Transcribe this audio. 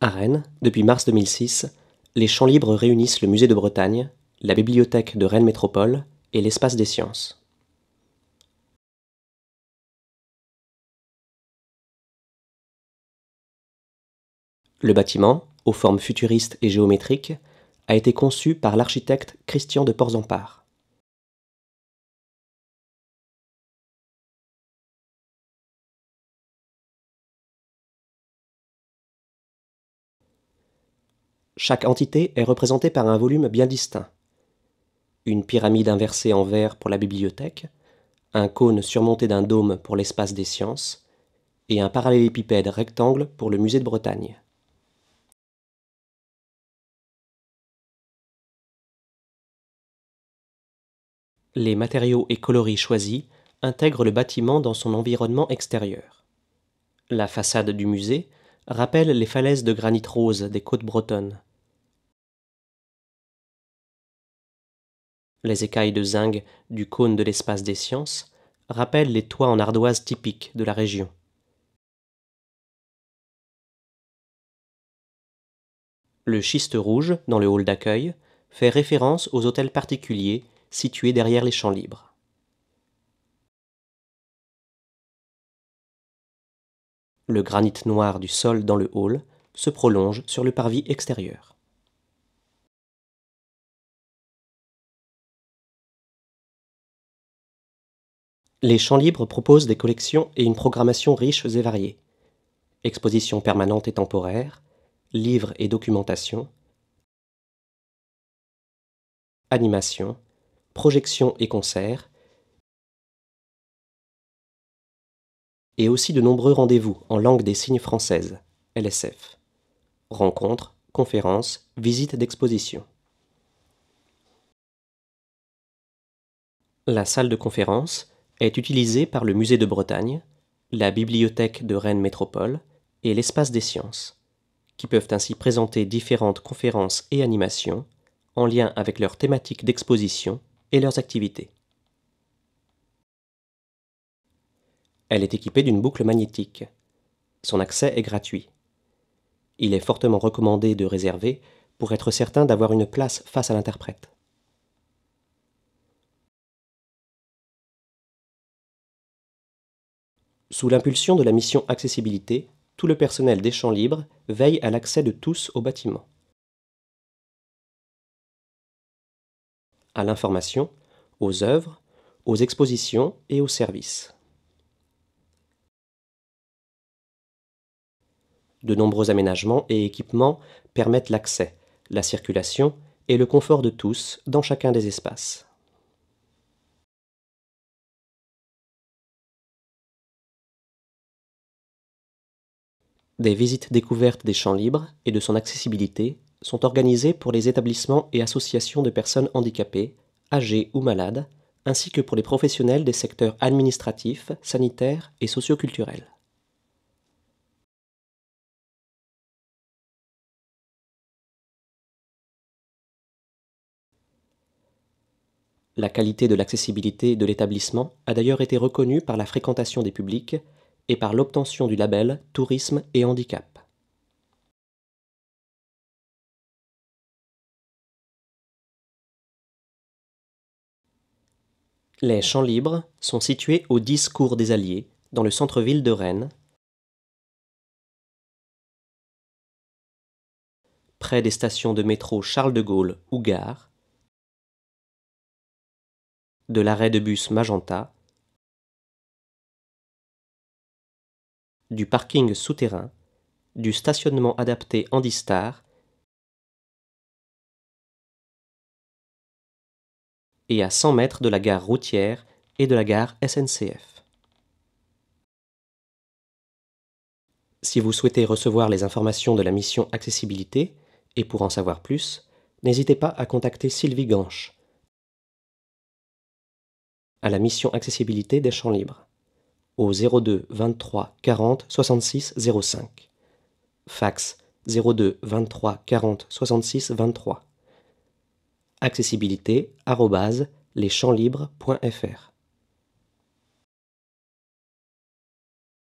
À Rennes, depuis mars 2006, les Champs Libres réunissent le Musée de Bretagne, la Bibliothèque de Rennes Métropole et l'Espace des Sciences. Le bâtiment, aux formes futuristes et géométriques, a été conçu par l'architecte Christian de Porzempare. Chaque entité est représentée par un volume bien distinct. Une pyramide inversée en verre pour la bibliothèque, un cône surmonté d'un dôme pour l'espace des sciences, et un parallélépipède rectangle pour le musée de Bretagne. Les matériaux et coloris choisis intègrent le bâtiment dans son environnement extérieur. La façade du musée rappelle les falaises de granit rose des côtes bretonnes, Les écailles de zinc du cône de l'espace des sciences rappellent les toits en ardoise typiques de la région. Le schiste rouge, dans le hall d'accueil, fait référence aux hôtels particuliers situés derrière les champs libres. Le granit noir du sol dans le hall se prolonge sur le parvis extérieur. Les Champs Libres proposent des collections et une programmation riches et variées. Expositions permanentes et temporaires, livres et documentation, animations, projections et concerts, et aussi de nombreux rendez-vous en langue des signes française, LSF. Rencontres, conférences, visites d'expositions. La salle de conférence est utilisée par le Musée de Bretagne, la Bibliothèque de Rennes Métropole et l'Espace des Sciences, qui peuvent ainsi présenter différentes conférences et animations en lien avec leurs thématiques d'exposition et leurs activités. Elle est équipée d'une boucle magnétique. Son accès est gratuit. Il est fortement recommandé de réserver pour être certain d'avoir une place face à l'interprète. Sous l'impulsion de la mission Accessibilité, tout le personnel des champs libres veille à l'accès de tous aux bâtiments, À l'information, aux œuvres, aux expositions et aux services. De nombreux aménagements et équipements permettent l'accès, la circulation et le confort de tous dans chacun des espaces. des visites découvertes des champs libres et de son accessibilité sont organisées pour les établissements et associations de personnes handicapées, âgées ou malades, ainsi que pour les professionnels des secteurs administratifs, sanitaires et socioculturels. La qualité de l'accessibilité de l'établissement a d'ailleurs été reconnue par la fréquentation des publics et par l'obtention du label Tourisme et handicap. Les champs libres sont situés au Discours des Alliés, dans le centre-ville de Rennes, près des stations de métro Charles de Gaulle ou Gare, de l'arrêt de bus Magenta du parking souterrain, du stationnement adapté Andistar et à 100 mètres de la gare routière et de la gare SNCF. Si vous souhaitez recevoir les informations de la mission Accessibilité, et pour en savoir plus, n'hésitez pas à contacter Sylvie Ganche à la mission Accessibilité des Champs Libres au 02 23 40 66 05. Fax 02 23 40 66 23. Accessibilité arrobase leschamplibres.fr